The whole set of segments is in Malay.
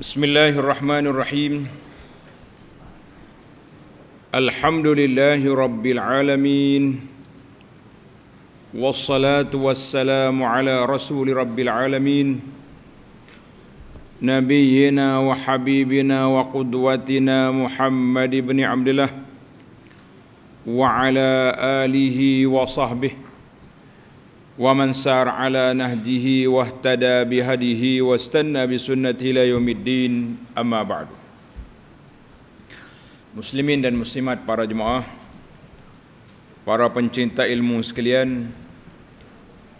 Bismillahirrahmanirrahim Alhamdulillahi Rabbil Alamin Wassalatu wassalamu ala Rasul Rabbil Alamin Nabiyyina wa Habibina wa Qudwatina Muhammad ibn Abdullah Wa ala alihi wa sahbihi ومن سار على نهجه واهتدى بهديه واستنى بسنته الى يوم الدين اما بعد Muslimin dan muslimat para jemaah Para pencinta ilmu sekalian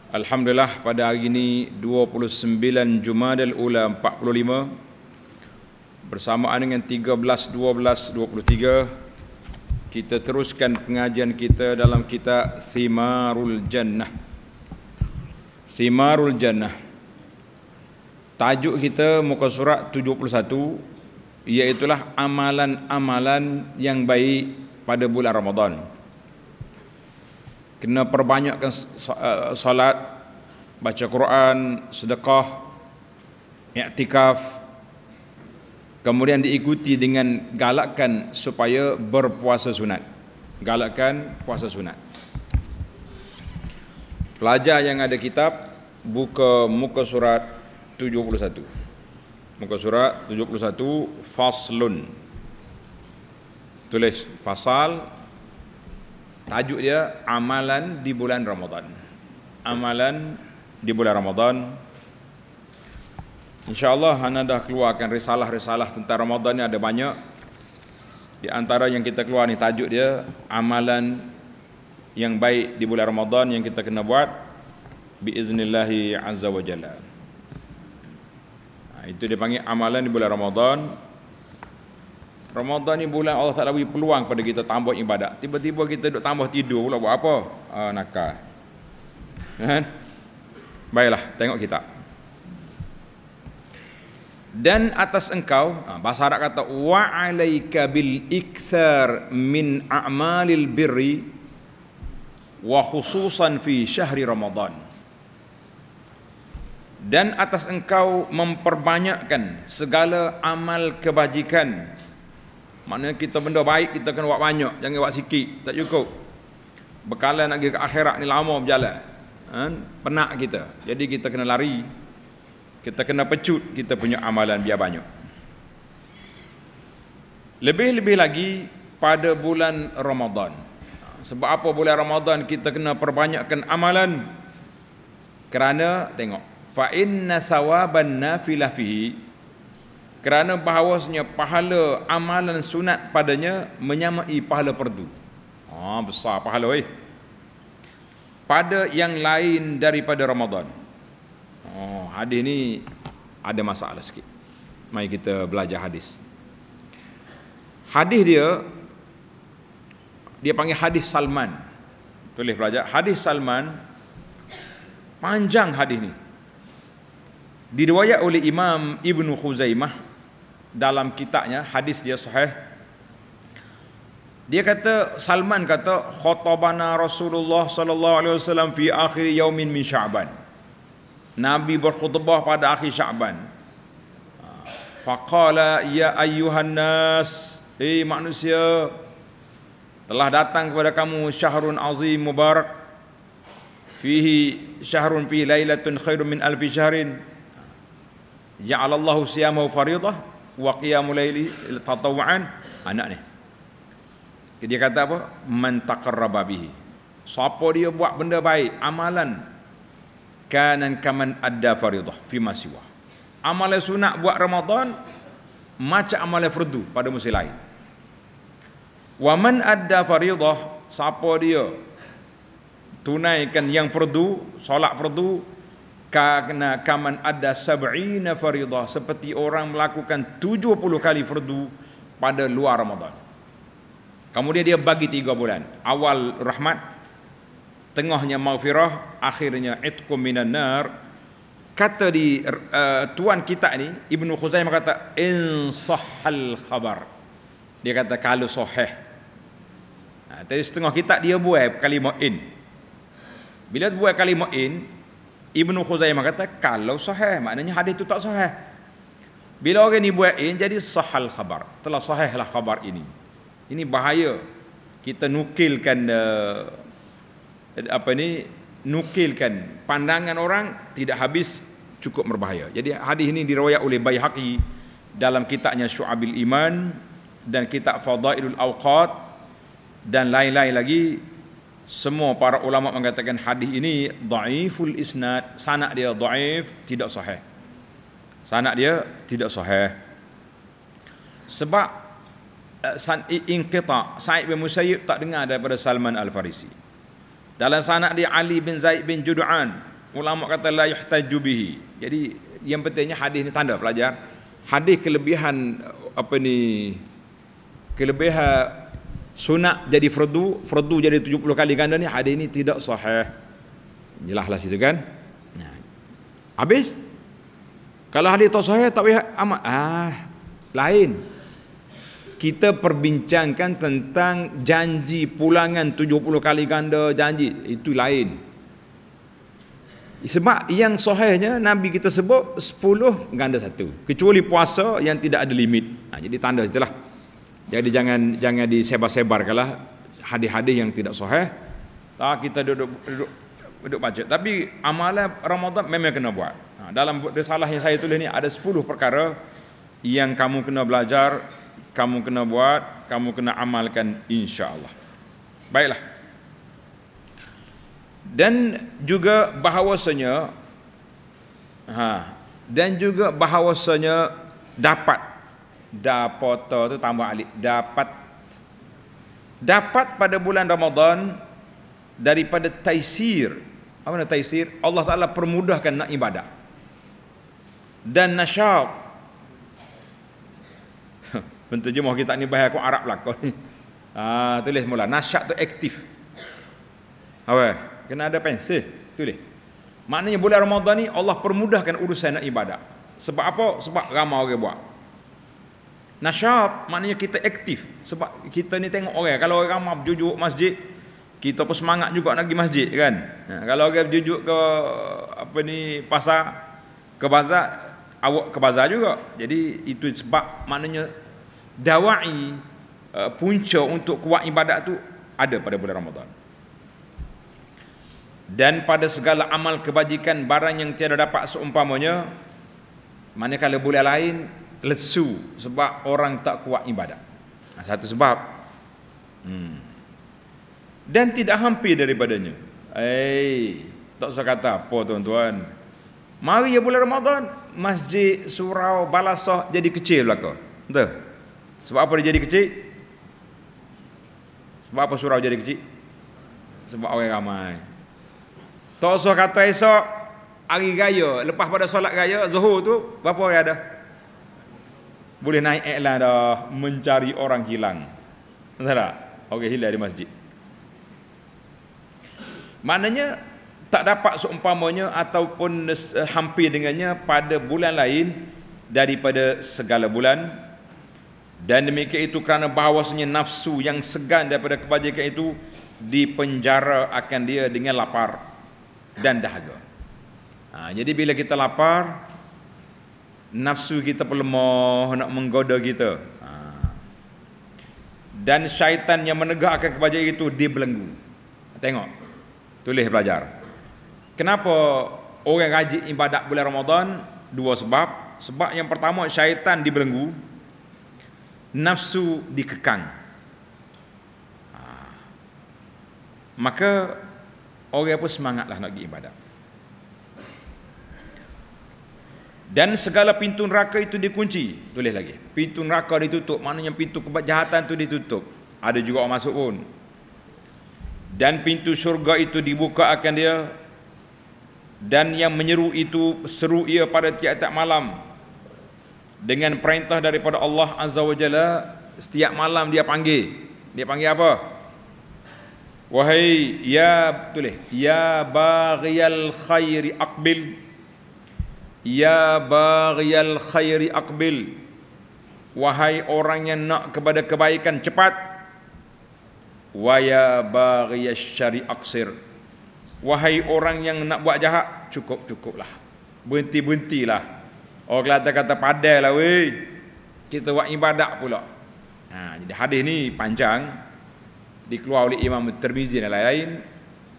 Alhamdulillah pada hari ini 29 Jumadil Ula 45 Bersamaan dengan 13, 12, 23 Kita teruskan pengajian kita dalam kitab Thimarul Jannah Simarul Jannah. Tajuk kita muka surat 71 iaitulah amalan-amalan yang baik pada bulan Ramadan. Kena perbanyakkan eh, salat, baca Quran, sedekah, iktikaf. Kemudian diikuti dengan galakkan supaya berpuasa sunat. Galakkan puasa sunat. Pelajar yang ada kitab buka muka surat 71. Muka surat 71 faslun. Tulis fasal tajuk dia amalan di bulan Ramadhan, Amalan di bulan Ramadhan. Insyaallah allah ana dah keluarkan risalah-risalah tentang Ramadhan ni ada banyak. Di antara yang kita keluar ni tajuk dia amalan yang baik di bulan Ramadan yang kita kena buat biiznillahi azza wa jalla. Ha, itu dipanggil amalan di bulan Ramadan. Ramadan ni bulan Allah Taala bagi peluang kepada kita tambah ibadat. Tiba-tiba kita duk tambah tidur pula buat apa? Ah ha, nakal. Ha? Baiklah, tengok kita. Dan atas engkau, ha, bahasa Arab kata wa alaika bil iksar min a'malil birri wa khususan fi syahri Ramadhan Dan atas engkau memperbanyakkan segala amal kebajikan. mana kita benda baik kita kena buat banyak, jangan buat sikit, tak cukup. Bekalan nak pergi ke akhirat ni lama berjalan. Ha? Penat kita. Jadi kita kena lari. Kita kena pecut kita punya amalan biar banyak. Lebih-lebih lagi pada bulan Ramadan sebab apa bulan Ramadhan kita kena perbanyakkan amalan kerana tengok fa inna thawaban nafilah fihi kerana bahawasnya pahala amalan sunat padanya menyamai pahala perdu oh besar pahala weh pada yang lain daripada Ramadhan oh ha, hadis ni ada masalah sikit mari kita belajar hadis hadis dia dia panggil hadis Salman. Tulis pelajar, hadis Salman panjang hadis ni. Diriwayat oleh Imam Ibnu Khuzaimah dalam kitabnya hadis dia sahih. Dia kata Salman kata khotobana Rasulullah sallallahu alaihi wasallam fi akhir yaumin min Sya'ban. Nabi berkhutbah pada akhir Sya'ban. Faqala ya ayyuhan nas, eh manusia, telah datang kepada kamu syahrun azim mubarak fihi syahrun fi Lailatul khairum min alfi syahrin ja'alallahu siyamahu fariidah wa qiyamul laili tatawuan anak ni dia kata apa man taqarraba bihi siapa dia buat benda baik amalan kanan kaman adda fariidah fi ma siwa amalan sunat buat ramadan macam amalan fardu pada musim lain Wa man adda faridah Siapa dia Tunaikan yang fardu Solat fardu Kana kaman adda sab'ina faridah Seperti orang melakukan 70 kali fardu Pada luar Ramadan Kemudian dia bagi 3 bulan Awal rahmat Tengahnya maghfirah Akhirnya itkum minan nar Kata di uh, tuan kita ni Ibnu Khuzaimah kata In sahal khabar Dia kata kalau sahih Ha, tadi setengah kitab dia buat kalimah in. Bila buat kalimah in, Ibnu Khuzaimah kata kalau sahih, maknanya hadis itu tak sahih. Bila orang ni buat in jadi sahal khabar. Telah sahihlah khabar ini. Ini bahaya. Kita nukilkan uh, apa ni? Nukilkan pandangan orang tidak habis cukup berbahaya. Jadi hadis ini diriwayat oleh Baihaqi dalam kitabnya Syu'abil Iman dan kitab Fadailul Awqat dan lain-lain lagi semua para ulama mengatakan hadis ini dhaiful isnad sanad dia dhaif tidak sahih sanad dia tidak sahih sebab uh, san inqita Sa'id bin Musayyib tak dengar daripada Salman Al Farisi dalam sanad dia Ali bin Zaid bin Judu'an ulama kata la yuhtaju bihi jadi yang pentingnya hadis ini tanda pelajar hadis kelebihan eh, apa ni kelebihan sunat jadi fardu, fardu jadi 70 kali ganda ni hadis ni tidak sahih. Jelaslah situ kan? Nah. Ya. Habis kalau hadis tak sahih tak payah amat ah lain. Kita perbincangkan tentang janji pulangan 70 kali ganda janji itu lain. Sebab yang sahihnya Nabi kita sebut 10 ganda satu. Kecuali puasa yang tidak ada limit. Nah, ha, jadi tanda sajalah. Jadi jangan jangan disebar-sebarkanlah hadis-hadis yang tidak sahih. Tak kita duduk duduk duduk baca. Tapi amalan Ramadan memang kena buat. Ha, dalam risalah yang saya tulis ni ada 10 perkara yang kamu kena belajar, kamu kena buat, kamu kena amalkan insya-Allah. Baiklah. Dan juga bahawasanya ha, dan juga bahawasanya dapat dapota tu tambah alif dapat dapat pada bulan Ramadan daripada taisir apa nama taisir Allah Taala permudahkan nak ibadah dan nasyab penterjemah kita ni bahaya aku Arab lah kau ni ah, tulis mula nasyab tu aktif apa kena ada pensel tulis maknanya bulan Ramadan ni Allah permudahkan urusan nak ibadah sebab apa sebab ramai orang buat Nasyab maknanya kita aktif sebab kita ni tengok orang kalau orang ramai berjujuk masjid kita pun semangat juga nak pergi masjid kan ha, kalau orang berjujuk ke apa ni pasar ke bazar awak ke bazar juga jadi itu sebab maknanya dawai uh, punca untuk kuat ibadat tu ada pada bulan Ramadan dan pada segala amal kebajikan barang yang tiada dapat seumpamanya manakala bulan lain lesu sebab orang tak kuat ibadat. Satu sebab. Hmm. Dan tidak hampir daripadanya. Hey, tak usah kata apa tuan-tuan. Mari ya bulan Ramadan, masjid, surau, balasah jadi kecil belaka. Betul? Sebab apa dia jadi kecil? Sebab apa surau jadi kecil? Sebab orang ramai. Tak usah kata esok, hari raya, lepas pada solat raya, zuhur tu, berapa orang Ada boleh naik iklan dah mencari orang hilang. Nampak tak? Okey hilang di masjid. Maknanya tak dapat seumpamanya ataupun eh, hampir dengannya pada bulan lain daripada segala bulan dan demikian itu kerana bahawasanya nafsu yang segan daripada kebajikan itu dipenjara akan dia dengan lapar dan dahaga. Ha, jadi bila kita lapar, nafsu kita pelemah nak menggoda kita ha. dan syaitan yang menegakkan kepada itu dibelenggu tengok tulis pelajar. kenapa orang haji ibadat bulan Ramadan dua sebab sebab yang pertama syaitan dibelenggu nafsu dikekang ha. maka orang pun semangatlah nak pergi ibadat dan segala pintu neraka itu dikunci tulis lagi pintu neraka ditutup maknanya pintu kejahatan itu ditutup ada juga orang masuk pun dan pintu syurga itu dibuka akan dia dan yang menyeru itu seru ia pada tiap-tiap malam dengan perintah daripada Allah Azza wa Jalla setiap malam dia panggil dia panggil apa wahai ya tulis ya baghial khairi aqbil Ya baghiyal khairi Akbil, Wahai orang yang nak kepada kebaikan cepat Wa ya baghiyas syari aqsir Wahai orang yang nak buat jahat Cukup-cukuplah berhenti berhenti lah. Orang oh, kata kata lah weh Kita buat ibadat pula ha, Jadi hadis ni panjang Dikeluar oleh Imam Tirmizi dan lain-lain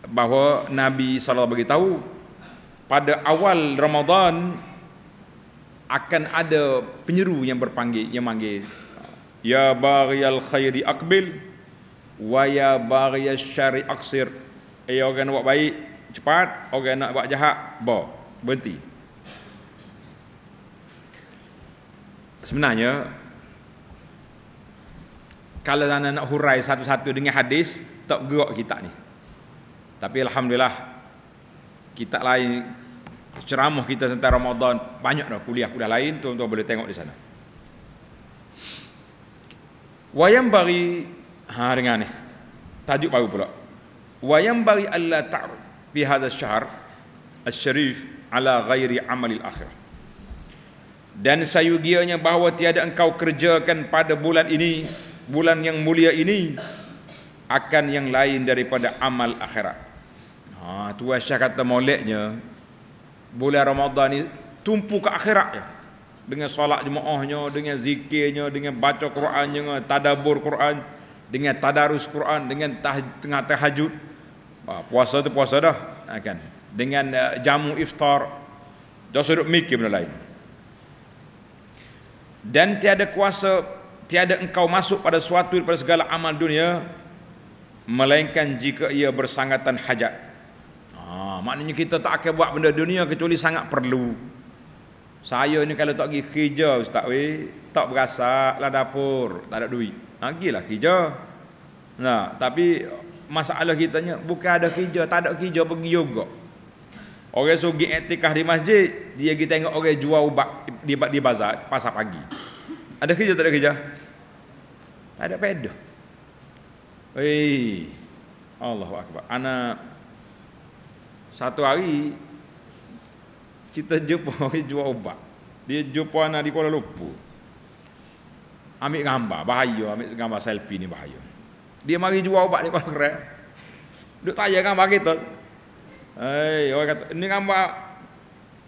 Bahawa Nabi SAW beritahu pada awal Ramadan akan ada penyeru yang berpanggil yang manggil ya bariyal khairi aqbil wa ya bariyal syari aqsir ya eh, orang nak buat baik cepat orang nak buat jahat ba berhenti sebenarnya kalau anda nak hurai satu-satu dengan hadis tak gerak kita ni tapi alhamdulillah kita lain ceramah kita tentang Ramadan banyak dah kuliah-kuliah lain tuan-tuan boleh tengok di sana wayam bari ha dengar ni tajuk baru pula wayam bari alla ta'r fi hadha syahr asy-syarif ala ghairi amalil akhirah dan sayugianya bahawa tiada engkau kerjakan pada bulan ini bulan yang mulia ini akan yang lain daripada amal akhirat ha tu asy kata moleknya bulan Ramadan ni tumpu ke akhirat ya. Dengan solat jemaahnya, dengan zikirnya, dengan baca Qurannya, tadabur Quran, dengan tadarus Quran, dengan tah, tengah tahajud. Ha, puasa tu puasa dah. Ha, kan? Dengan uh, jamu iftar. Dah suruh mikir benda lain. Dan tiada kuasa, tiada engkau masuk pada suatu daripada segala amal dunia, melainkan jika ia bersangatan hajat. Ha, maknanya kita tak akan buat benda dunia kecuali sangat perlu. Saya ni kalau tak pergi kerja ustaz weh, tak berasak lah dapur, tak ada duit. Ha, gilah kerja. Nah, tapi masalah kitanya bukan ada kerja, tak ada kerja pergi yoga. Orang sugi etikah di masjid, dia pergi tengok orang jual ubat di, di bazar pasar pagi. Ada kerja tak ada kerja? Tak ada pedah. Hei. Allahu akbar. Anak satu hari kita jumpa orang jual ubat. Dia jumpa anak di Kuala Lumpur. Ambil gambar, bahaya ambil gambar selfie ni bahaya. Dia mari jual ubat di Kuala Kerai. Duk tanya gambar kita. Hei, orang kata, ini gambar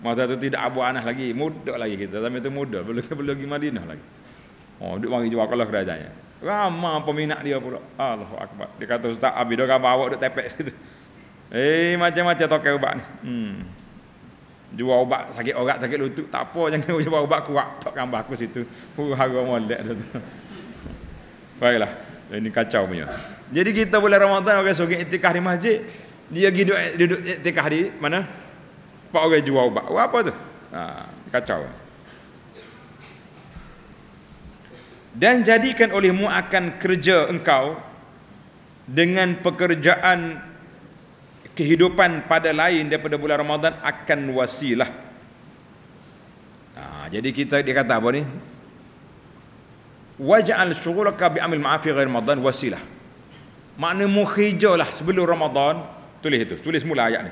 masa tu tidak abu anak lagi, muda lagi kita. Zaman itu muda, belum belum pergi Madinah lagi. Oh, duk mari jual Kuala Kerai jaya. Ramah peminat dia pula. Allahu Akbar. Dia kata, Ustaz, abis dia gambar awak duk tepek situ. Eh macam-macam tokai ubat ni. Hmm. Jual ubat sakit orang sakit lutut tak apa jangan jual ubat kuat tok gambar aku situ. Huru hara molek tu. Baiklah. Ini kacau punya. Jadi kita boleh Ramadan orang okay, sugih itikah di masjid. Dia pergi duduk, duduk itikah di mana? Pak orang jual ubat. apa tu? Ha, kacau. Dan jadikan olehmu akan kerja engkau dengan pekerjaan kehidupan pada lain daripada bulan Ramadan akan wasilah. Nah, ha, jadi kita dia kata apa ni? Waj'al shughulaka bi amal ma'afi ghair Ramadan wasilah. Makna mukhijalah sebelum Ramadan, tulis itu, tulis mula ayat ni.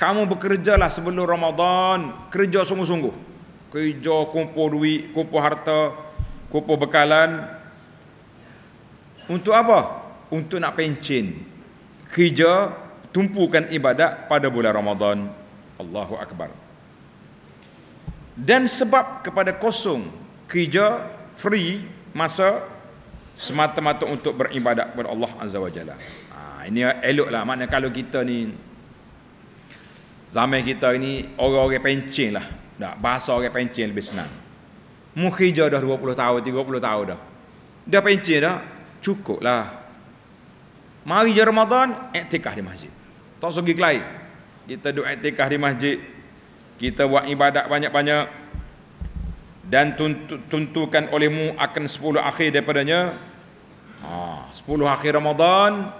Kamu bekerjalah sebelum Ramadan, kerja sungguh-sungguh. Kerja kumpul duit, kumpul harta, kumpul bekalan. Untuk apa? Untuk nak pencin. Kerja tumpukan ibadat pada bulan Ramadan. Allahu akbar. Dan sebab kepada kosong kerja free masa semata-mata untuk beribadat kepada Allah Azza wa Jalla. Ha, ini eloklah makna kalau kita ni zaman kita ini orang-orang pencin lah. Tak, bahasa orang pencin lebih senang. Mukhija dah 20 tahun, 30 tahun dah. Dah pencin dah, cukup lah. Mari je Ramadan, iktikah di masjid tak usah pergi kelai kita duduk etikah di masjid kita buat ibadat banyak-banyak dan tuntukan olehmu akan sepuluh akhir daripadanya ha, akhir Ramadan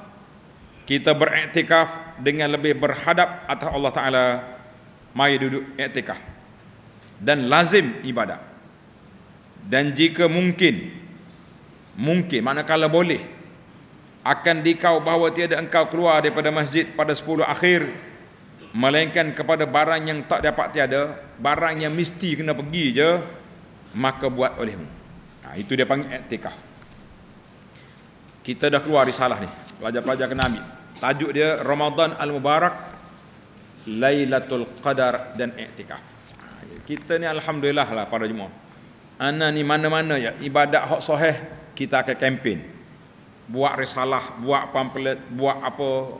kita beriktikaf dengan lebih berhadap atas Allah Ta'ala mari duduk iktikaf dan lazim ibadat dan jika mungkin mungkin kalau boleh akan dikau bahawa tiada engkau keluar daripada masjid pada sepuluh akhir melainkan kepada barang yang tak dapat tiada barang yang mesti kena pergi je maka buat olehmu ha, itu dia panggil etikah kita dah keluar risalah ni pelajar-pelajar kena ambil tajuk dia Ramadan Al-Mubarak Lailatul Qadar dan Iktikaf ha, kita ni Alhamdulillah lah para jemaah Ana ni mana-mana ya ibadat hak soheh kita akan kempen buat risalah, buat pamflet, buat apa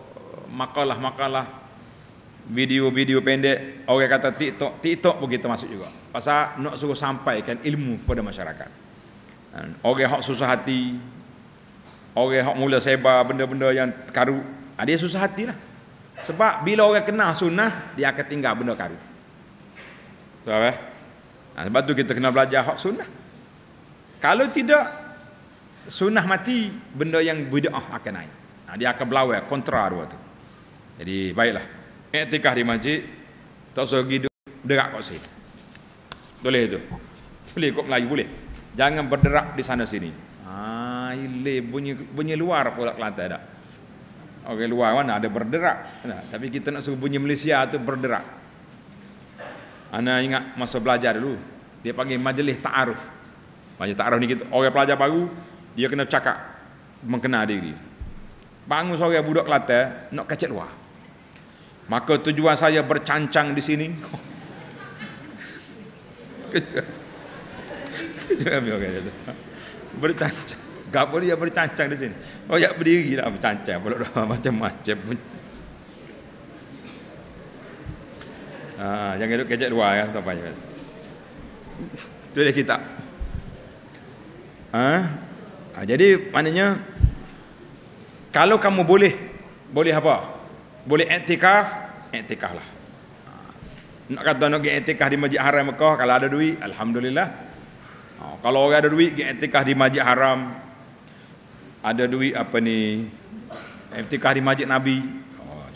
makalah-makalah video-video pendek orang kata TikTok TikTok pun kita masuk juga pasal nak suruh sampaikan ilmu kepada masyarakat orang hok susah hati orang hok mula sebar benda-benda yang karu ha, dia susah hati lah. sebab bila orang kenal sunnah dia akan tinggal benda karu sebab so, ha, sebab tu kita kena belajar hok sunnah kalau tidak sunnah mati benda yang bid'ah akan naik ha, dia akan berlawan kontra dua tu jadi baiklah i'tikaf di masjid tak usah pergi derak kat sini boleh tu boleh kok Melayu boleh jangan berderak di sana sini ha ile bunyi bunyi luar pula Kelantan dak Okay, luar mana ada berderak nah, tapi kita nak suruh bunyi Malaysia tu berderak Ana ingat masa belajar dulu dia panggil majlis ta'aruf. Majlis ta'aruf ni kita orang pelajar baru dia kena cakap mengenal diri bangun sore budak kelata nak kacat luar maka tujuan saya bercancang di sini bercancang boleh dia bercancang di sini oh ya berdiri lah bercancang pula dah macam-macam pun Ah, jangan duduk kejap dua ya, tak apa. Tu dia kita. Ah, ha? Ha, jadi maknanya kalau kamu boleh boleh apa? Boleh etikah iktikaf lah. Ha, nak kata nak pergi etikah di Masjid Haram Mekah kalau ada duit, alhamdulillah. Ha, kalau orang ada duit pergi etikah di Masjid Haram ada duit apa ni? etikah di Masjid Nabi. Ha,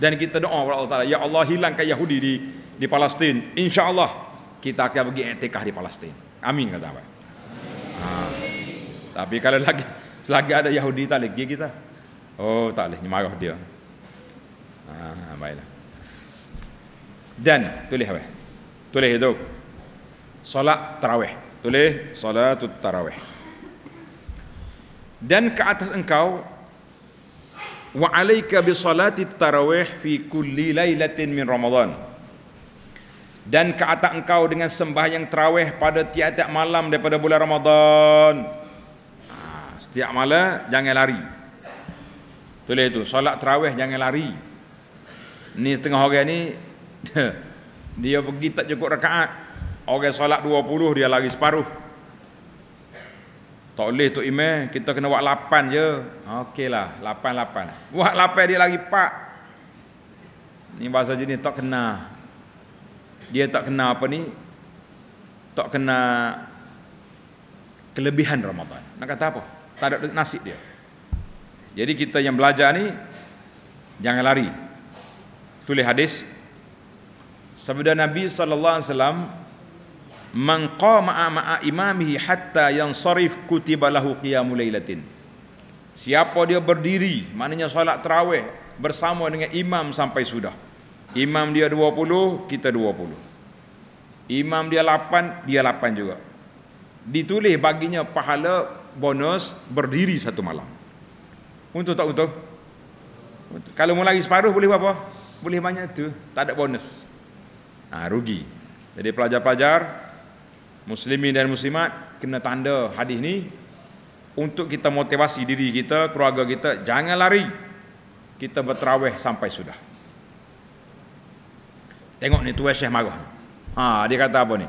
Dan kita doa kepada Allah Taala, ya Allah hilangkan Yahudi di di Palestin. Insya-Allah kita akan pergi iktikaf di Palestin. Amin kata Abang. Amin. Ha. Tapi kalau lagi selagi ada Yahudi tak lagi kita. Oh, tak boleh marah dia. Ah, baiklah. Dan tulis apa? Tulis itu. Solat tarawih. Tulis solatut tarawih. Dan ke atas engkau wa alayka bi salati tarawih fi kulli lailatin min ramadan dan ke atas engkau dengan sembahyang tarawih pada tiap-tiap malam daripada bulan ramadan Setiap malam jangan lari. Tulis itu, solat terawih jangan lari. Ni setengah orang ni, dia pergi tak cukup rekaat. Orang solat 20, dia lari separuh. Tak boleh tu imeh, kita kena buat lapan je. Okey lah, lapan-lapan. Buat lapan dia lari pak. Ni bahasa jenis tak kena. Dia tak kena apa ni? Tak kena kelebihan Ramadan. Nak kata apa? tak ada nasib dia. Jadi kita yang belajar ni jangan lari. Tulis hadis sabda Nabi sallallahu alaihi wasallam man qama ma'a imamihi hatta yang sarif kutiba lahu qiyamul lailatin. Siapa dia berdiri, maknanya solat tarawih bersama dengan imam sampai sudah. Imam dia 20, kita 20. Imam dia lapan, dia lapan juga. Ditulis baginya pahala bonus berdiri satu malam. Untuk tak untuk? Kalau mau lagi separuh boleh apa? Boleh banyak tu, tak ada bonus. Ha, rugi. Jadi pelajar-pelajar muslimin dan muslimat kena tanda hadis ni untuk kita motivasi diri kita, keluarga kita jangan lari. Kita berterawih sampai sudah. Tengok ni tu Syekh marah. Ha, dia kata apa ni?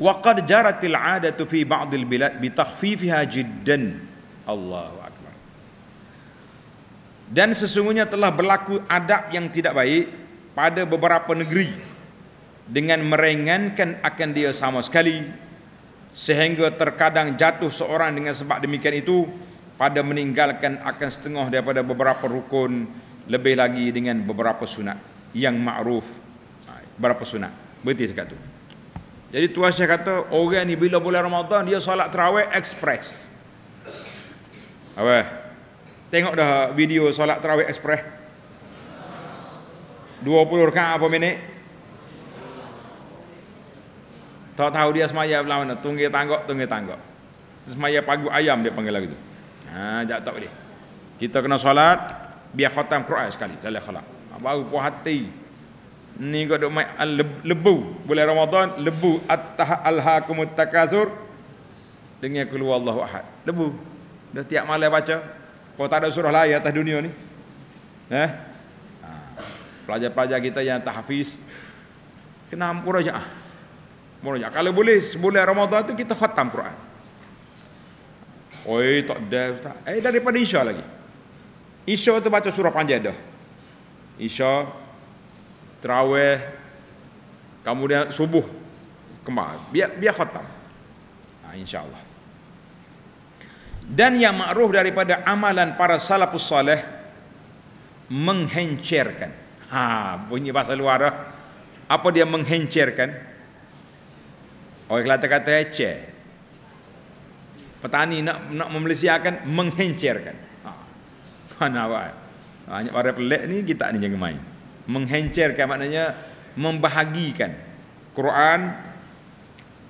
وقد جرت العادة في بعض البلاد بتخفيفها جدا الله أكبر dan sesungguhnya telah berlaku adab yang tidak baik pada beberapa negeri dengan merengankan akan dia sama sekali sehingga terkadang jatuh seorang dengan sebab demikian itu pada meninggalkan akan setengah daripada beberapa rukun lebih lagi dengan beberapa sunat yang ma'ruf ha, Beberapa sunat berarti sekat itu jadi tuan saya kata orang ni bila bulan Ramadan dia solat tarawih ekspres. Apa? Tengok dah video solat tarawih express. 20 rakaat apa minit? Tak tahu dia semaya belah mana, tunggu tangga, tunggu tangga. Semaya pagu ayam dia panggil lagi tu. Ha, jap tak boleh. Kita kena solat biar khatam Quran sekali dalam khalaq. Baru puas hati ni kau duk main ah, lebu bulan Ramadan lebu attah alhaqumut takasur dengan keluar Allah Ahad lebu dah tiap malam baca kau tak ada surah lain atas dunia ni eh ha. pelajar-pelajar kita yang tahfiz kena murajaah murajaah kalau boleh sebulan Ramadan tu kita khatam Quran oi tak ada ustaz eh daripada isya lagi isya tu baca surah panjang dah isya terawih kemudian subuh kembali biar biar khatam ha, insyaallah dan yang makruh daripada amalan para salafus saleh menghencerkan ha bunyi bahasa luar apa dia menghencerkan orang kata kata ece petani nak nak memelisiakan menghencerkan ha mana apa banyak orang pelik ni kita ni jangan main menghencerkan maknanya membahagikan Quran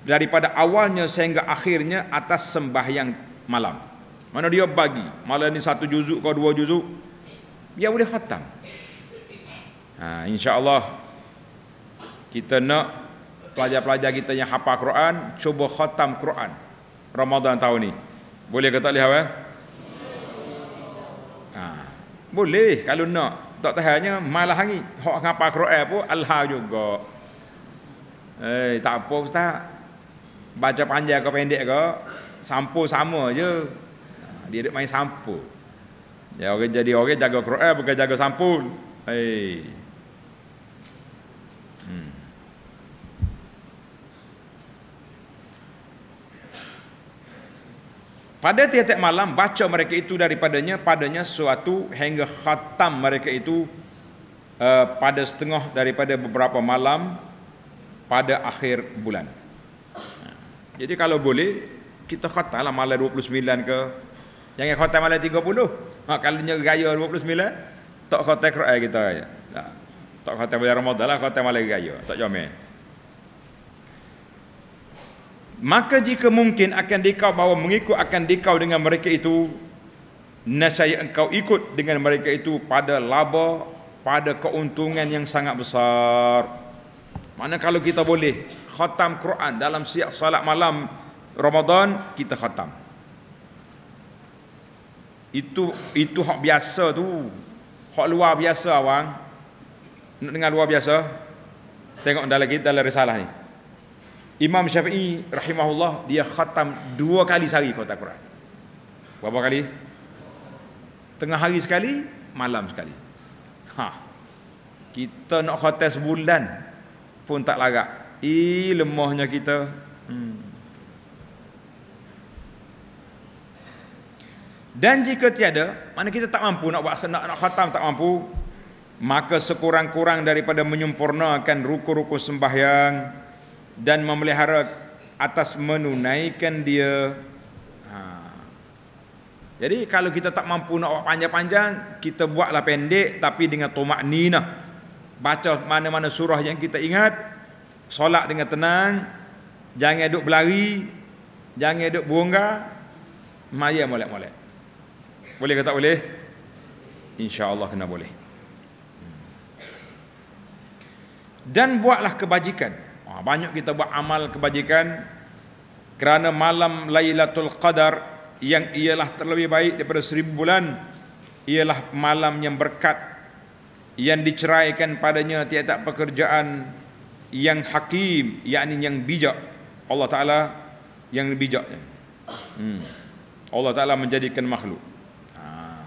daripada awalnya sehingga akhirnya atas sembahyang malam. Mana dia bagi? Malam ni satu juzuk ke dua juzuk? Dia ya boleh khatam. Ha, insya-Allah kita nak pelajar-pelajar kita yang hafal Quran cuba khatam Quran Ramadan tahun ni. Boleh ke tak lihat eh? Ha, boleh kalau nak tak tahannya malah hangi hok ngapa Quran pun alha juga. Eh tak apa ustaz. Baca panjang ke pendek ke sampo sama aje. Dia dek main sampo. Ya orang jadi orang jaga Quran bukan jaga sampul. Eh Pada tiap-tiap malam baca mereka itu daripadanya padanya suatu hingga khatam mereka itu uh, pada setengah daripada beberapa malam pada akhir bulan. Jadi kalau boleh kita khatamlah malam 29 ke jangan khatam malam 30. Ha, kalinya dia gaya 29 tak khatam Quran kita gaya. Tak khatam bulan Ramadan lah khatam malam gaya. Tak jamin maka jika mungkin akan dikau bawa mengikut akan dikau dengan mereka itu nasyai engkau ikut dengan mereka itu pada laba pada keuntungan yang sangat besar mana kalau kita boleh khatam Quran dalam siap salat malam Ramadan kita khatam itu itu hak biasa tu hak luar biasa awang nak dengar luar biasa tengok dalam kita dalam risalah ni Imam Syafi'i rahimahullah dia khatam dua kali sehari khatam Quran. Berapa kali? Tengah hari sekali, malam sekali. Ha. Kita nak khatam sebulan pun tak larat. I lemahnya kita. Hmm. Dan jika tiada, mana kita tak mampu nak buat nak, nak khatam tak mampu, maka sekurang-kurang daripada menyempurnakan ruku-ruku sembahyang dan memelihara atas menunaikan dia. Ha. Jadi kalau kita tak mampu nak buat panjang-panjang, kita buatlah pendek tapi dengan tomak nina. Baca mana-mana surah yang kita ingat, solat dengan tenang, jangan duduk berlari, jangan duduk buangga, maya molek-molek. Boleh ke tak boleh? InsyaAllah kena boleh. Hmm. Dan buatlah Kebajikan. Ha, banyak kita buat amal kebajikan kerana malam Lailatul Qadar yang ialah terlebih baik daripada seribu bulan ialah malam yang berkat yang diceraikan padanya tiada pekerjaan yang hakim yakni yang bijak Allah Taala yang bijaknya hmm. Allah Taala menjadikan makhluk ha.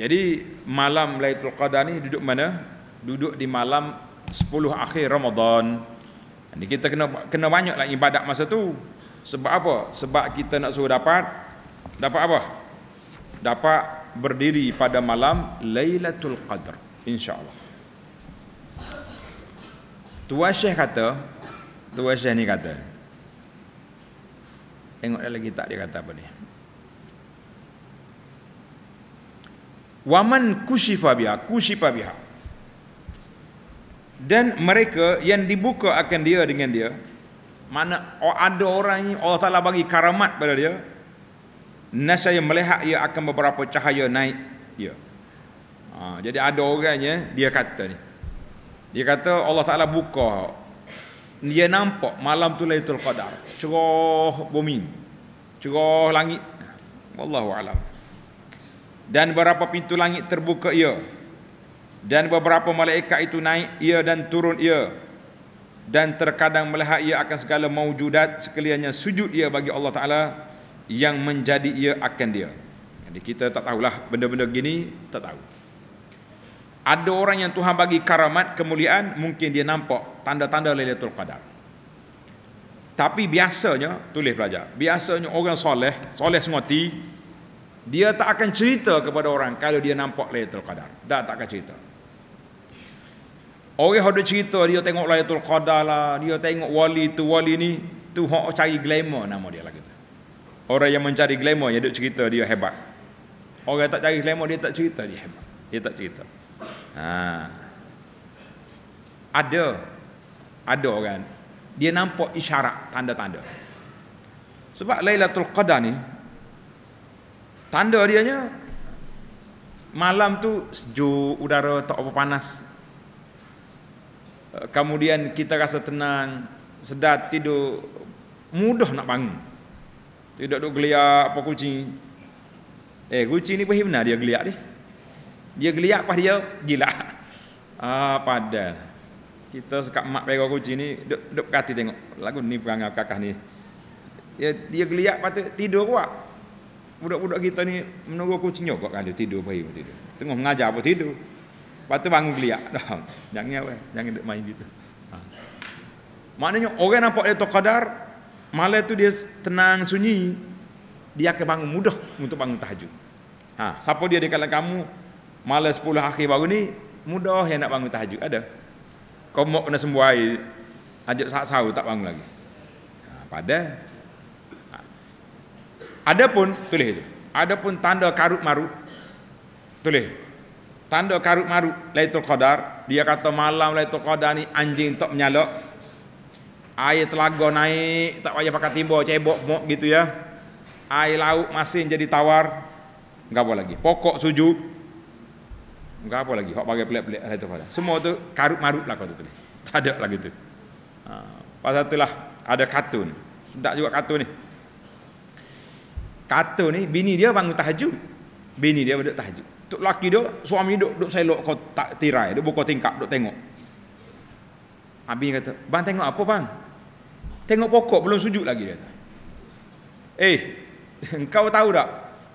jadi malam Lailatul Qadar ni duduk mana duduk di malam 10 akhir Ramadan. Jadi kita kena kena banyaklah ibadat masa tu. Sebab apa? Sebab kita nak suruh dapat dapat apa? Dapat berdiri pada malam Lailatul Qadar, insya-Allah. Tua Syekh kata, Tua Syekh ni kata. Tengok lagi tak dia kata apa ni. Waman kushifa biha, kushifa biha dan mereka yang dibuka akan dia dengan dia mana ada orang ini Allah Ta'ala bagi karamat pada dia nasaya melihat ia akan beberapa cahaya naik dia ha, jadi ada orangnya dia kata ni dia kata Allah Ta'ala buka dia nampak malam tu Laitul Qadar cerah bumi cerah langit Wallahu'alam dan berapa pintu langit terbuka ia dan beberapa malaikat itu naik ia dan turun ia dan terkadang melihat ia akan segala maujudat sekaliannya sujud ia bagi Allah Ta'ala yang menjadi ia akan dia jadi kita tak tahulah benda-benda gini tak tahu ada orang yang Tuhan bagi karamat kemuliaan mungkin dia nampak tanda-tanda Lailatul Qadar tapi biasanya tulis pelajar biasanya orang soleh soleh semati dia tak akan cerita kepada orang kalau dia nampak Lailatul Qadar Dia tak akan cerita Orang ada cerita dia tengok Laylatul Qadar lah, dia tengok wali tu wali ni, tu hok cari glamour nama dia lah kata. Orang yang mencari glamour dia duk cerita dia hebat. Orang yang tak cari glamour dia tak cerita dia hebat. Dia tak cerita. Ha. Ada ada orang dia nampak isyarat tanda-tanda. Sebab Lailatul Qadar ni tanda dia nya malam tu sejuk udara tak apa panas Eh, kemudian kita rasa tenang, sedar tidur, mudah nak bangun. Tidak duk geliak apa kucing. Eh kucing ni pun benar dia geliak ni. Dia geliak pas dia gila. Ah padahal kita suka mak pegang kucing ni duk duk kati tengok lagu ni perangai kakak ni. Dia dia geliak patut tidur kuat. Budak-budak kita ni menunggu kucing juga kan dia tidur bayi tidur. Tengah mengajar apa tidur. Lepas tu bangun geliak. jangan apa? Eh? Jangan duduk main gitu. Ha. Maknanya orang nampak dia tokadar, malam tu dia tenang sunyi, dia akan bangun mudah untuk bangun tahajud. Ha, siapa dia di kalangan kamu malam sepuluh akhir baru ni mudah yang nak bangun tahajud ada. Kau mau kena sembuai ajak saat sahur tak bangun lagi. Ha, pada ha. Adapun tulis itu. Adapun tanda karut marut. Tulis tanda karut marut Lailatul Qadar dia kata malam Lailatul Qadar ni anjing tak menyalak air telaga naik tak payah pakai timba cebok mok gitu ya air laut masih jadi tawar enggak apa lagi pokok suju, enggak apa lagi hok bagai pelik-pelik Lailatul Qadar semua tu karut marut lah kata tu ni tak ada lagi tu ha pasal itulah ada katun sedap juga katun ni katun ni bini dia bangun tahajud bini dia berdoa tahajud Tok laki dia, suami duk saya selok kau tak tirai, duk buka tingkap duk tengok. Abi kata, "Bang tengok apa bang?" Tengok pokok belum sujud lagi dia Eh, engkau tahu tak?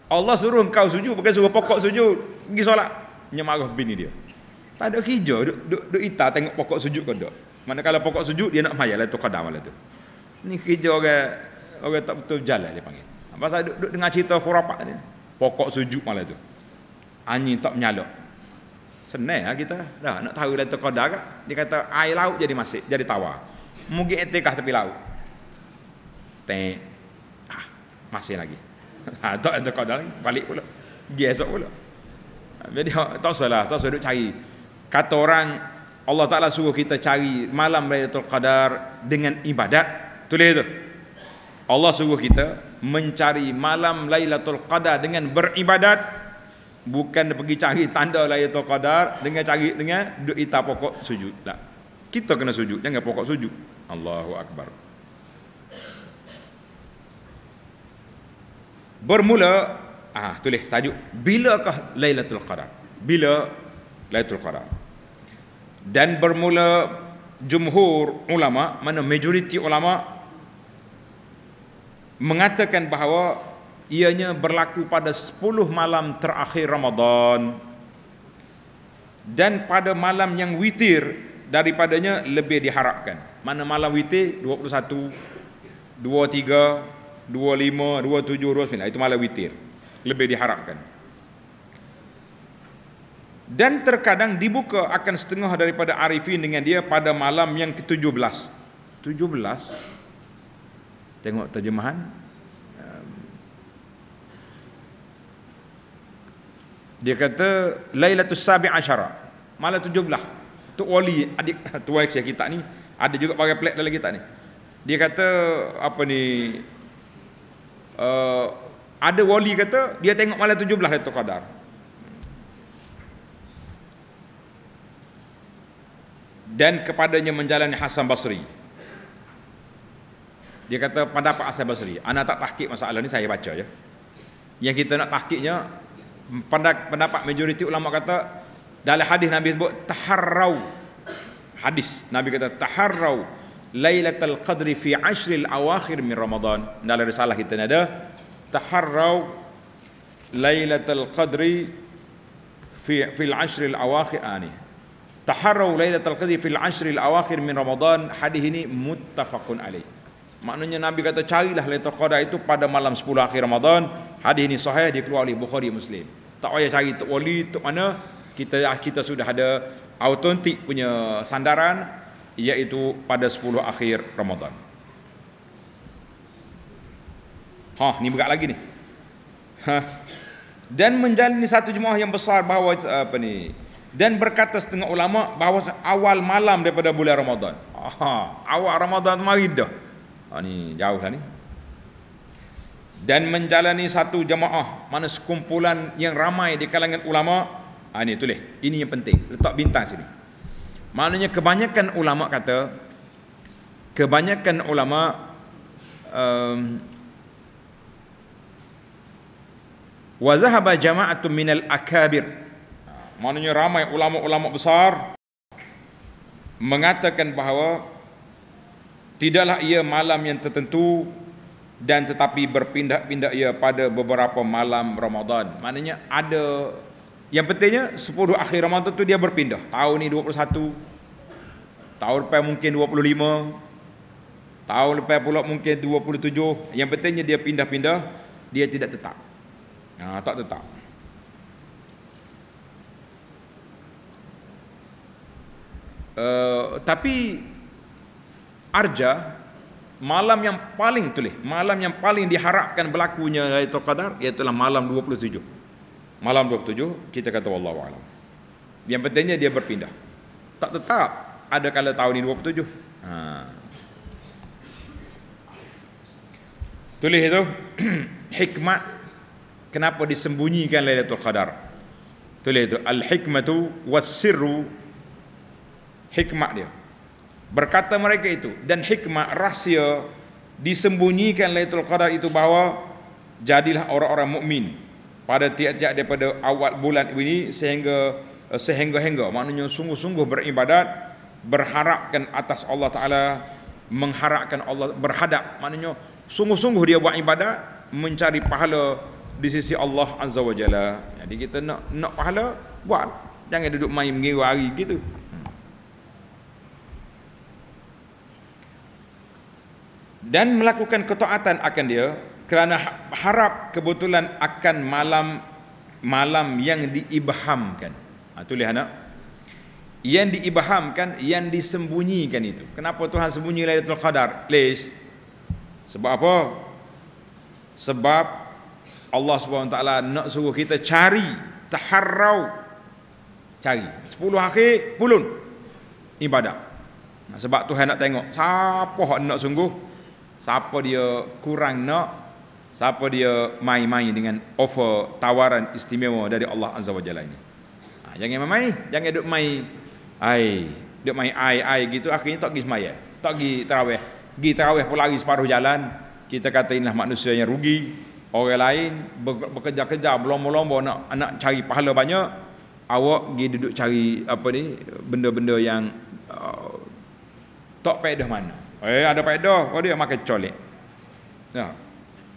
Allah suruh engkau sujud bukan suruh pokok sujud. Pergi solat. Nya marah bini dia. Tak ada hijau duk duk, duk ita tengok pokok sujud kau dok. Mana kalau pokok sujud dia nak mayalah tu kadang malah tu. Ni hijau ke orang tak betul jalan dia panggil. Apa saya duk, dengar cerita khurafat ni? Pokok sujud malah tu anjing tak menyalak. Senang lah kita. Dah nak tahu dari terkodar kak. Dia kata air laut jadi masih, jadi tawa. Mungkin etikah tepi laut. Tengok. Ah, masih lagi. Ha, tak ada kodar lagi. Balik pula. Dia esok pula. Ah, jadi ah, tak usah lah. Tak usah duduk cari. Kata orang Allah Ta'ala suruh kita cari malam Lailatul Qadar dengan ibadat. Tulis itu. Allah suruh kita mencari malam Lailatul Qadar dengan beribadat bukan pergi cari tanda Lailatul Qadar dengan cari dengan duduk di pokok sujud tak Kita kena sujud jangan pokok sujud. Allahu akbar. Bermula ah tulis tajuk bilakah Lailatul Qadar? Bila Lailatul Qadar? Dan bermula jumhur ulama, mana majoriti ulama mengatakan bahawa ianya berlaku pada 10 malam terakhir Ramadan dan pada malam yang witir daripadanya lebih diharapkan mana malam witir 21 23 25 27 itu malam witir lebih diharapkan dan terkadang dibuka akan setengah daripada arifin dengan dia pada malam yang ke-17 17 tengok terjemahan Dia kata Lailatul Sabi Asyara Malam tujuh belah Tok Wali adik tuan saya kita ni Ada juga bagai plek dalam kita ni Dia kata apa ni uh, Ada wali kata Dia tengok malam tujuh belah Lailatul Qadar Dan kepadanya menjalani Hasan Basri Dia kata pendapat Hasan Basri Anda tak tahkik masalah ni saya baca je ya. Yang kita nak tahkiknya pendapat majoriti ulama kata dalam hadis Nabi sebut taharrau hadis Nabi kata taharrau lailatul qadri fi ashril awakhir min ramadan dalam risalah kita ada taharrau lailatul qadri fi fi fil al awakhir ani ah, taharrau lailatul qadri fil al awakhir min ramadan hadis ini muttafaqun alaih maknanya nabi kata carilah lailatul qadar itu pada malam 10 akhir ramadan hadis ini sahih dikeluarkan oleh bukhari muslim tak payah cari tok wali tok mana kita kita sudah ada autentik punya sandaran iaitu pada 10 akhir Ramadan. Ha, ni berat lagi ni. Ha. Dan menjalani satu jemaah yang besar bahawa apa ni? Dan berkata setengah ulama bahawa awal malam daripada bulan Ramadan. Ha, awal Ramadan tu mari dah. Ha ni jauh lah ni dan menjalani satu jemaah mana sekumpulan yang ramai di kalangan ulama ha, ini tulis ini yang penting letak bintang sini maknanya kebanyakan ulama kata kebanyakan ulama um, wa zahaba jama'atu min al akabir ha, maknanya ramai ulama-ulama besar mengatakan bahawa tidaklah ia malam yang tertentu dan tetapi berpindah-pindah ia pada beberapa malam Ramadan. Maknanya ada yang pentingnya 10 akhir Ramadan tu dia berpindah. Tahun ni 21. Tahun lepas mungkin 25. Tahun lepas pula mungkin 27. Yang pentingnya dia pindah-pindah, dia tidak tetap. Ha, tak tetap. Uh, tapi Arja malam yang paling tulis malam yang paling diharapkan berlakunya Lailatul Qadar iaitu malam 27 malam 27 kita kata wallahu alam yang pentingnya dia berpindah tak tetap ada kala tahun ini 27 ha. tulis itu hikmat kenapa disembunyikan Lailatul Qadar tulis itu al hikmatu was sirru hikmat dia Berkata mereka itu dan hikmah rahsia disembunyikan Lailatul Qadar itu bahawa jadilah orang-orang mukmin pada tiap-tiap daripada awal bulan ini sehingga eh, sehingga-hingga maknanya sungguh-sungguh beribadat berharapkan atas Allah Taala mengharapkan Allah berhadap maknanya sungguh-sungguh dia buat ibadat mencari pahala di sisi Allah Azza wa Jalla. Jadi kita nak nak pahala buat. Jangan duduk main mengira hari gitu. dan melakukan ketaatan akan dia kerana ha- harap kebetulan akan malam malam yang diibhamkan. Ha, tulis anak. Yang diibhamkan, yang disembunyikan itu. Kenapa Tuhan sembunyi Lailatul Qadar? Please. Sebab apa? Sebab Allah Subhanahu taala nak suruh kita cari, taharrau cari. 10 hari pulun ibadah. sebab Tuhan nak tengok siapa nak sungguh siapa dia kurang nak siapa dia main-main dengan offer tawaran istimewa dari Allah Azza wa Jalla ini ha, jangan main-main jangan duduk main ai duduk main ai ai gitu akhirnya tak pergi semaya tak pergi tarawih pergi tarawih pun lari separuh jalan kita kata inilah manusia yang rugi orang lain bekerja-kerja berlomba-lomba nak nak cari pahala banyak awak pergi duduk cari apa ni benda-benda yang uh, tak pedah mana Eh ada faedah, kau dia makan colek. Ya.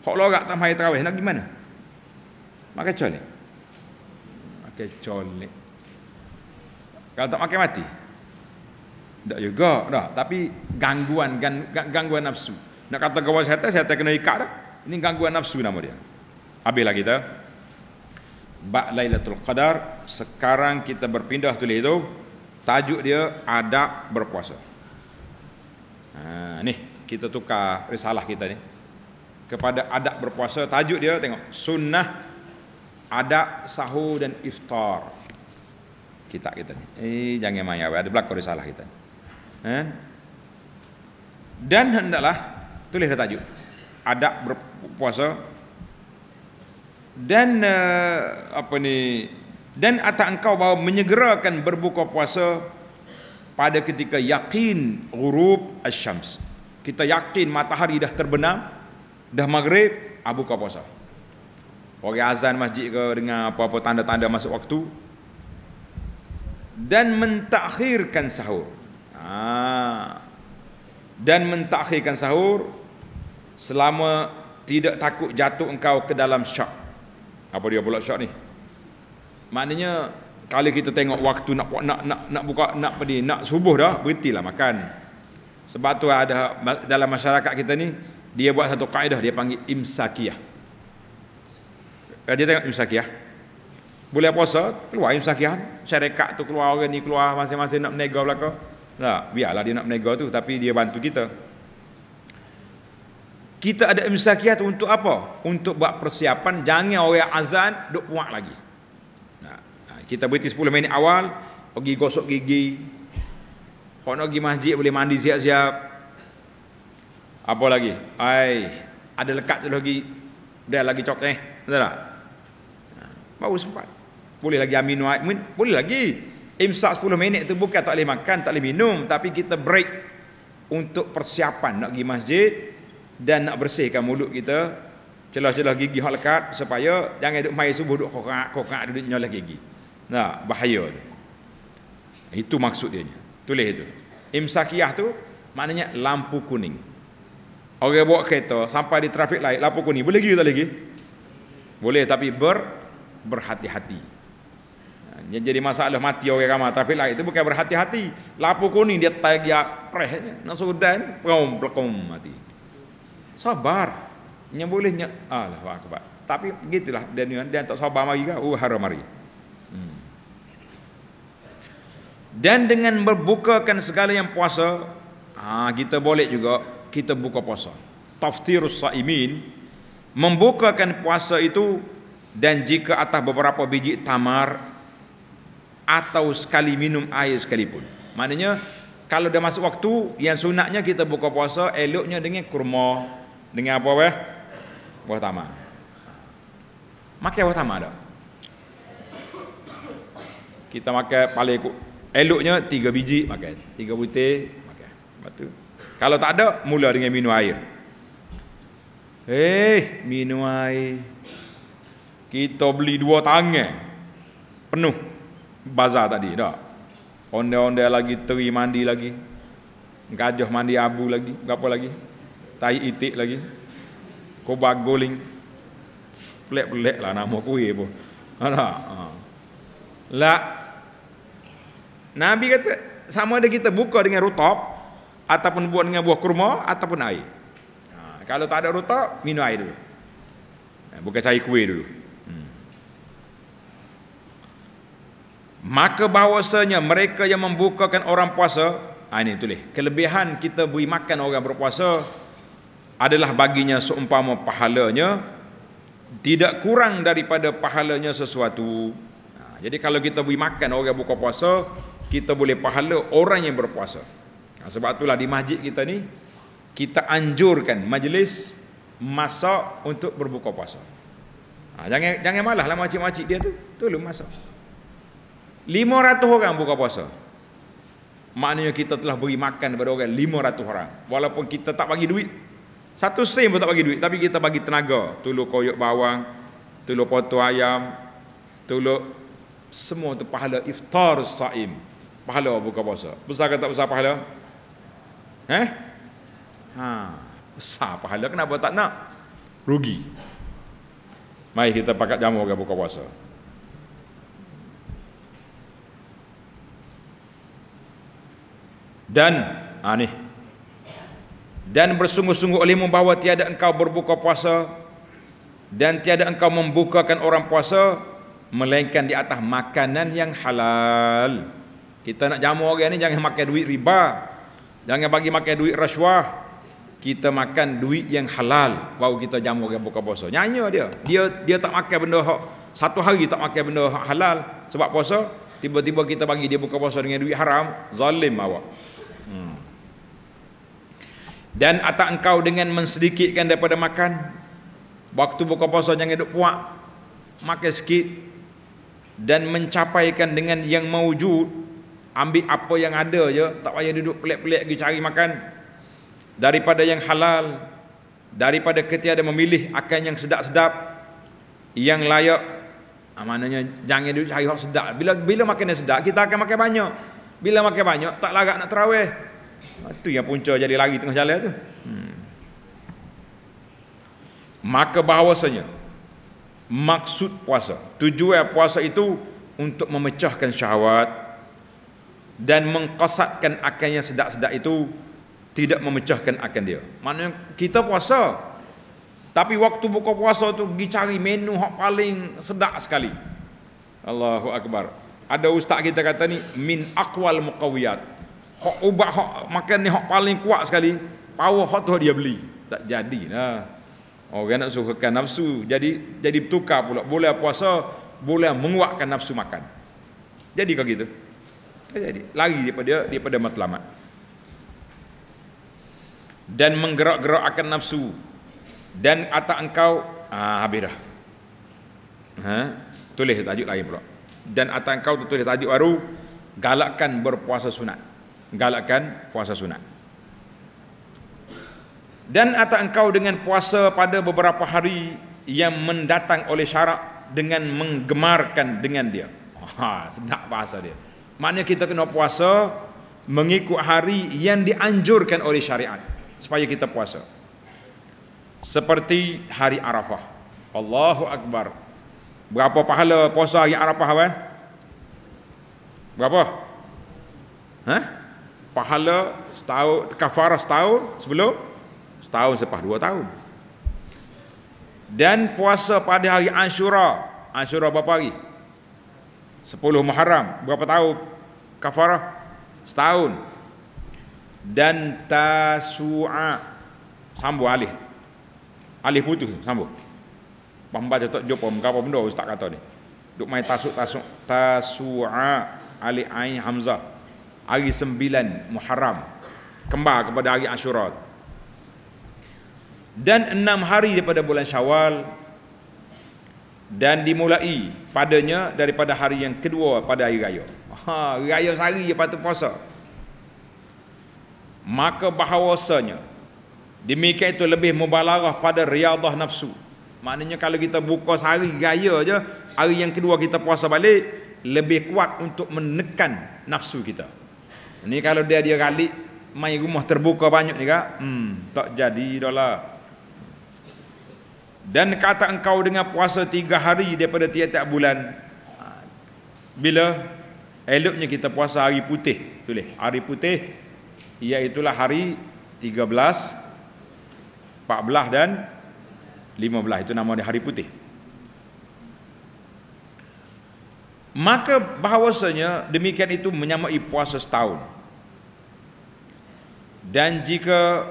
Hak lorak tak mai tarawih nak gimana? Makan colek. Makan colek. Kalau tak makan mati. Tak juga dah, tapi gangguan gang, gangguan nafsu. Nak kata kawan syaitan, syaitan kena ikat dah. Ini gangguan nafsu nama dia. Habislah kita. Bak Lailatul Qadar, sekarang kita berpindah tulis itu. Tajuk dia, Adab Berpuasa. Ha, ni kita tukar risalah kita ni kepada adab berpuasa tajuk dia tengok sunnah adab sahur dan iftar kita kita ni eh jangan main apa ada belakang risalah kita ha? dan hendaklah tulis tajuk adab berpuasa dan uh, apa ni dan atas engkau bahawa menyegerakan berbuka puasa pada ketika yakin ghurub asyams kita yakin matahari dah terbenam dah maghrib abu ah, buka puasa orang azan masjid ke dengan apa-apa tanda-tanda masuk waktu dan mentakhirkan sahur ha. dan mentakhirkan sahur selama tidak takut jatuh engkau ke dalam syak apa dia pula syak ni maknanya kalau kita tengok waktu nak nak nak, nak buka nak pergi nak subuh dah berhentilah makan sebab tu ada dalam masyarakat kita ni dia buat satu kaedah dia panggil imsakiyah eh, dia tengok imsakiyah boleh puasa keluar imsakiyah syarikat tu keluar orang ni keluar masing-masing nak menegar belaka tak, biarlah dia nak menegar tu tapi dia bantu kita kita ada imsakiyah tu untuk apa? untuk buat persiapan jangan orang azan duk puak lagi kita berhenti 10 minit awal, pergi gosok gigi. Kalau nak pergi masjid boleh mandi siap-siap. Apa lagi? Ai, ada lekat tu lagi. Dah lagi cokeh, betul tak? Ha, baru sempat. Boleh lagi amin min, boleh lagi. Imsak 10 minit tu bukan tak boleh makan, tak boleh minum, tapi kita break untuk persiapan nak pergi masjid dan nak bersihkan mulut kita celah-celah gigi hak lekat supaya jangan duk mai subuh duk kokak kokak duduk nyolah gigi Nah, bahaya tu. Itu maksud dia. Tulis itu. Imsakiyah tu maknanya lampu kuning. Orang bawa kereta sampai di trafik light lampu kuning. Boleh lagi tak lagi? Boleh tapi ber berhati-hati. Yang jadi masalah mati orang ramai trafik light itu bukan berhati-hati. Lampu kuning dia tag ya preh nak sudan pom plekom mati. Sabar. Yang bolehnya Allahu akbar. Tapi gitulah dan dia tak sabar mari ke? Oh haram mari. dan dengan berbukakan segala yang puasa ha, kita boleh juga kita buka puasa taftirus saimin membukakan puasa itu dan jika atas beberapa biji tamar atau sekali minum air sekalipun maknanya kalau dah masuk waktu yang sunatnya kita buka puasa eloknya dengan kurma dengan apa weh buah tamar makan buah tamar tak kita makan paling Eloknya tiga biji makan. Tiga butir makan. Batu. Kalau tak ada, mula dengan minum air. Eh, minum air. Kita beli dua tangan. Penuh. Bazar tadi, tak? Onde-onde lagi, teri mandi lagi. Gajah mandi abu lagi. Berapa lagi? Tahi itik lagi. Kobak goling. plek-plek lah nama kuih pun. Ha. Lah, Nabi kata sama ada kita buka dengan rutab ataupun buat dengan buah kurma ataupun air. Ha, kalau tak ada rutab, minum air dulu. Ha, buka cari kuih dulu. Hmm. Maka bahawasanya mereka yang membukakan orang puasa, ha, ini tulis, kelebihan kita beri makan orang berpuasa adalah baginya seumpama pahalanya tidak kurang daripada pahalanya sesuatu. Ha, jadi kalau kita beri makan orang buka puasa, kita boleh pahala orang yang berpuasa. Ha, sebab itulah di masjid kita ni kita anjurkan majlis masak untuk berbuka puasa. Ha, jangan jangan malah lah makcik-makcik dia tu. Tolong masak. 500 orang buka puasa. Maknanya kita telah beri makan kepada orang 500 orang. Walaupun kita tak bagi duit. Satu sen pun tak bagi duit. Tapi kita bagi tenaga. Tulur koyok bawang. Tulur potong ayam. Tulur semua tu pahala iftar sa'im pahala buka puasa. Besar ke tak besar pahala? Eh? Ha, besar pahala kenapa tak nak? Rugi. Mai kita pakat jamu ke buka puasa. Dan ha, ni. Dan bersungguh-sungguh olehmu bahawa tiada engkau berbuka puasa dan tiada engkau membukakan orang puasa melainkan di atas makanan yang halal. Kita nak jamu orang ni jangan makan duit riba. Jangan bagi makan duit rasuah. Kita makan duit yang halal baru kita jamu orang buka puasa. Nyanyi dia. Dia dia tak makan benda hak. Satu hari tak makan benda hak halal sebab puasa. Tiba-tiba kita bagi dia buka puasa dengan duit haram, zalim awak. Hmm. Dan atak engkau dengan mensedikitkan daripada makan. Waktu buka puasa jangan duk puak. Makan sikit dan mencapaikan dengan yang mewujud ambil apa yang ada je tak payah duduk pelik-pelik pergi cari makan daripada yang halal daripada ketiada memilih akan yang sedap-sedap yang layak ha, maknanya jangan duduk cari yang sedap bila bila makan yang sedap kita akan makan banyak bila makan banyak tak larat nak terawih itu ah, yang punca jadi lari tengah jalan tu hmm. maka bahawasanya maksud puasa tujuan puasa itu untuk memecahkan syahwat dan mengkosatkan akan yang sedak-sedak itu tidak memecahkan akan dia. Maknanya kita puasa. Tapi waktu buka puasa tu pergi cari menu hak paling sedak sekali. Allahu akbar. Ada ustaz kita kata ni min aqwal muqawiyat. Hak ubat hak makan ni hak paling kuat sekali, power hak tu dia beli. Tak jadi lah. Orang nak sukakan nafsu. Jadi jadi bertukar pula. Boleh puasa, boleh menguatkan nafsu makan. Jadi kau Gitu jadi lari daripada daripada matlamat dan menggerak-gerak akan nafsu dan atak engkau ah habis dah ha tulis tajuk lain pula dan atak engkau tulis tajuk baru galakkan berpuasa sunat galakkan puasa sunat dan atak engkau dengan puasa pada beberapa hari yang mendatang oleh syarak dengan menggemarkan dengan dia ha sedap bahasa dia Maknanya kita kena puasa mengikut hari yang dianjurkan oleh syariat supaya kita puasa. Seperti hari Arafah. Allahu Akbar. Berapa pahala puasa hari Arafah abang? Berapa? Ha? Pahala setahun, kafarah setahun sebelum? Setahun selepas dua tahun. Dan puasa pada hari Ashura. Ashura berapa hari? Sepuluh Muharram Berapa tahun kafarah? Setahun Dan tasu'a Sambung alih Alih putus sambung Pembaca tak tak jumpa muka apa benda ustaz kata ni Duk main tasuk tasuk Tasu'a alih ain hamzah Hari sembilan Muharram Kembar kepada hari Ashura Dan enam hari daripada bulan syawal dan dimulai padanya daripada hari yang kedua pada hari raya. Ha, raya sehari je patut puasa. Maka bahawasanya demikian itu lebih mubalarah pada riadah nafsu. Maknanya kalau kita buka sehari raya je, hari yang kedua kita puasa balik lebih kuat untuk menekan nafsu kita. Ini kalau dia dia galik main rumah terbuka banyak ni kak, hmm, tak jadi dah lah dan kata engkau dengan puasa tiga hari daripada tiap-tiap bulan bila eloknya kita puasa hari putih tulis hari putih iaitulah hari 13 14 dan 15 itu nama dia hari putih maka bahawasanya demikian itu menyamai puasa setahun dan jika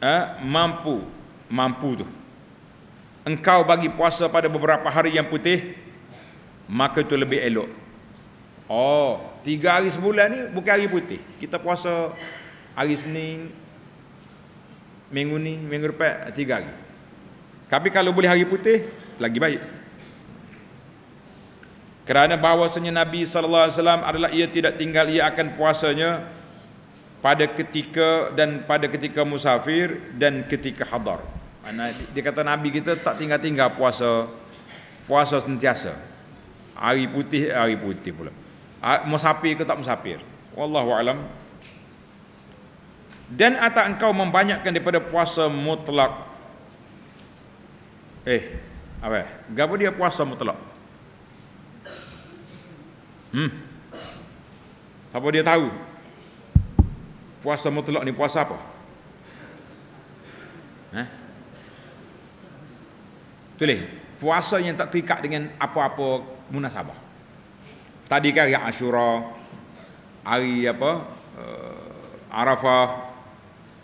eh, mampu mampu tu. Engkau bagi puasa pada beberapa hari yang putih, maka itu lebih elok. Oh, tiga hari sebulan ni bukan hari putih. Kita puasa hari Senin, minggu ni, minggu depan, tiga hari. Tapi kalau boleh hari putih, lagi baik. Kerana bahawasanya Nabi sallallahu alaihi wasallam adalah ia tidak tinggal ia akan puasanya pada ketika dan pada ketika musafir dan ketika hadar dia kata Nabi kita tak tinggal-tinggal puasa puasa sentiasa hari putih hari putih pula musafir ke tak musafir wallahu alam dan atak engkau membanyakkan daripada puasa mutlak eh apa gapo dia puasa mutlak hmm siapa dia tahu puasa mutlak ni puasa apa Eh? Tulis. Puasa yang tak terikat dengan apa-apa munasabah. Tadi kan yang Ashura, hari apa, uh, Arafah.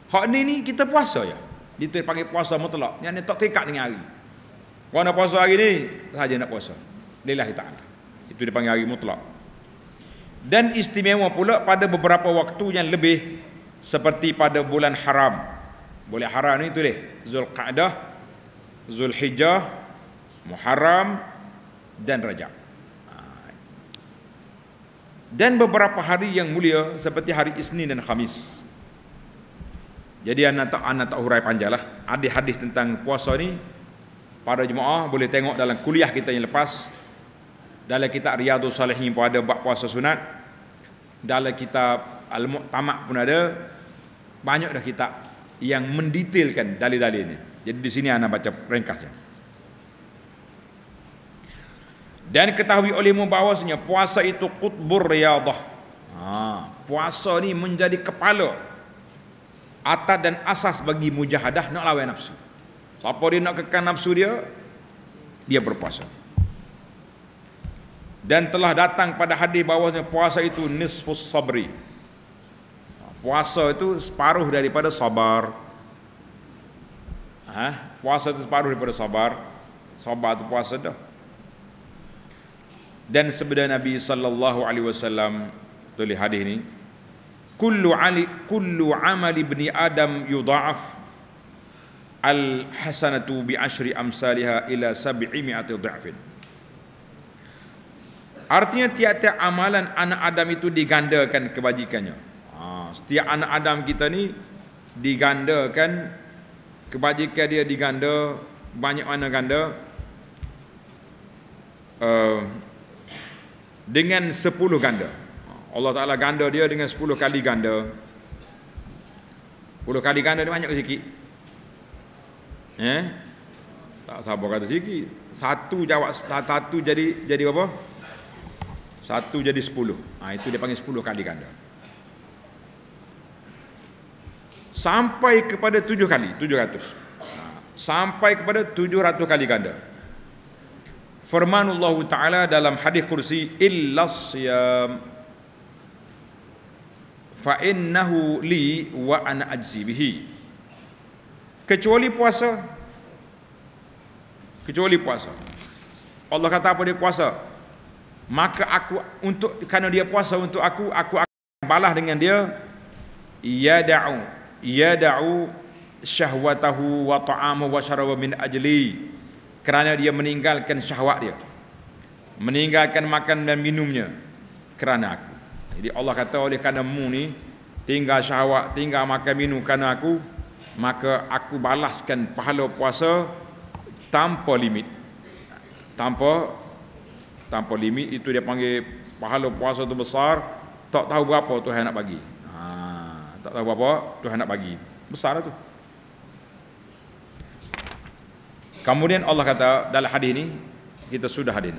Hak ni ni kita puasa ya. Itu panggil puasa mutlak. Yang ni tak terikat dengan hari. Kalau nak puasa hari ni, sahaja nak puasa. Lelah kita. Itu dipanggil hari mutlak. Dan istimewa pula pada beberapa waktu yang lebih seperti pada bulan haram. Bulan haram ni tulis. Zulqa'dah. Zulqa'dah. Zulhijjah, Muharram dan Rajab. Ha. Dan beberapa hari yang mulia seperti hari Isnin dan Khamis. Jadi anak tak anak tak hurai panjanglah. Ada hadis tentang puasa ni para jemaah boleh tengok dalam kuliah kita yang lepas. Dalam kitab Riyadhus Salihin pun ada bab puasa sunat. Dalam kitab Al-Muqtamak pun ada banyak dah kitab yang mendetailkan dalil-dalil ini. Jadi di sini anak baca ringkasnya. Dan ketahui olehmu bahawasanya puasa itu kutbur riyadhah. Ha, puasa ni menjadi kepala atas dan asas bagi mujahadah nak lawan nafsu. Siapa dia nak kekal nafsu dia, dia berpuasa. Dan telah datang pada hadis bahawasanya puasa itu nisfus sabri. Ha, puasa itu separuh daripada sabar. Ha? Puasa itu separuh daripada sabar. Sabar itu puasa dah. Dan sebenarnya Nabi sallallahu alaihi wasallam tulis hadis ini, "Kullu ali kullu amal ibni Adam yudha'af al-hasanatu bi asyri amsalha ila 700 dha'fin." Artinya tiap-tiap amalan anak Adam itu digandakan kebajikannya. Ha, setiap anak Adam kita ni digandakan kebajikan dia diganda banyak mana ganda uh, dengan 10 ganda Allah Ta'ala ganda dia dengan 10 kali ganda 10 kali ganda dia banyak ke sikit eh tak sabar kata sikit satu jawab satu jadi jadi apa satu jadi 10 ha, itu dia panggil 10 kali ganda sampai kepada tujuh kali tujuh ratus sampai kepada tujuh ratus kali ganda firman Allah Ta'ala dalam hadis kursi illa siyam fa innahu li wa ana ajzi bihi kecuali puasa kecuali puasa Allah kata apa dia puasa maka aku untuk karena dia puasa untuk aku aku akan balas dengan dia yad'u ia yada'u syahwatahu wa ta'amahu wa syarabahu min ajli kerana dia meninggalkan syahwat dia meninggalkan makan dan minumnya kerana aku jadi Allah kata oleh kerana mu ni tinggal syahwat tinggal makan minum kerana aku maka aku balaskan pahala puasa tanpa limit tanpa tanpa limit itu dia panggil pahala puasa tu besar tak tahu berapa Tuhan nak bagi tak tahu apa-apa Tuhan nak bagi besar tu kemudian Allah kata dalam hadis ni kita sudah hadis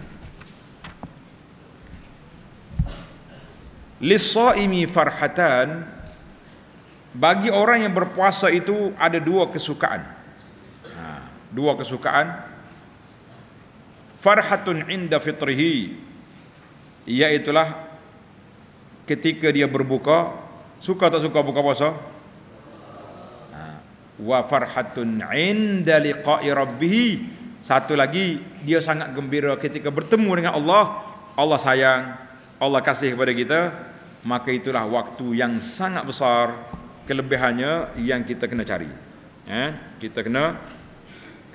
lisaimi farhatan bagi orang yang berpuasa itu ada dua kesukaan ha, dua kesukaan farhatun inda fitrihi iaitulah ketika dia berbuka Suka tak suka buka puasa? Ha. Wa farhatun inda liqa'i rabbihi. Satu lagi, dia sangat gembira ketika bertemu dengan Allah. Allah sayang, Allah kasih kepada kita. Maka itulah waktu yang sangat besar kelebihannya yang kita kena cari. Eh, kita kena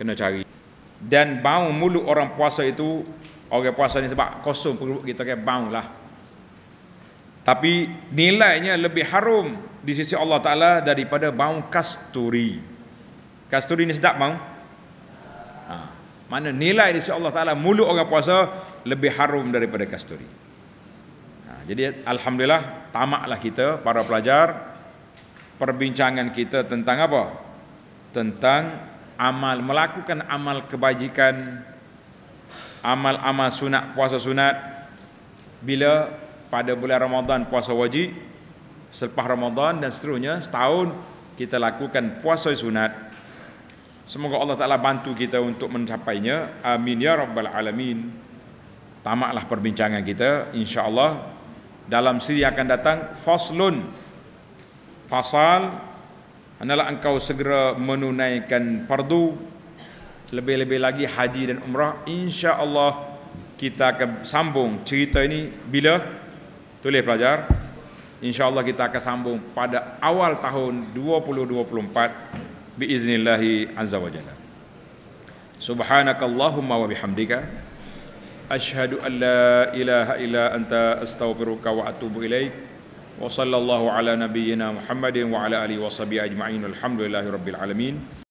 kena cari. Dan bau mulut orang puasa itu, orang puasa ni sebab kosong perut kita kan bau lah tapi nilainya lebih harum di sisi Allah Taala daripada bau kasturi. Kasturi ni sedap bau. Ha. Mana nilai di sisi Allah Taala mulut orang puasa lebih harum daripada kasturi. Ha. jadi alhamdulillah tamaklah kita para pelajar perbincangan kita tentang apa? Tentang amal melakukan amal kebajikan amal-amal sunat puasa sunat bila pada bulan Ramadan puasa wajib selepas Ramadan dan seterusnya setahun kita lakukan puasa sunat semoga Allah Taala bantu kita untuk mencapainya amin ya rabbal alamin tamaklah perbincangan kita insyaallah dalam siri akan datang faslun fasal hendaklah engkau segera menunaikan fardu lebih-lebih lagi haji dan umrah insyaallah kita akan sambung cerita ini bila tulis pelajar Insya Allah kita akan sambung pada awal tahun 2024 biiznillahi azza wajalla subhanakallahumma wa bihamdika ashhadu an la ilaha illa anta astaghfiruka wa atubu ilaik wa sallallahu ala nabiyyina muhammadin wa ala alihi wa sahbihi ajma'in alhamdulillahi rabbil alamin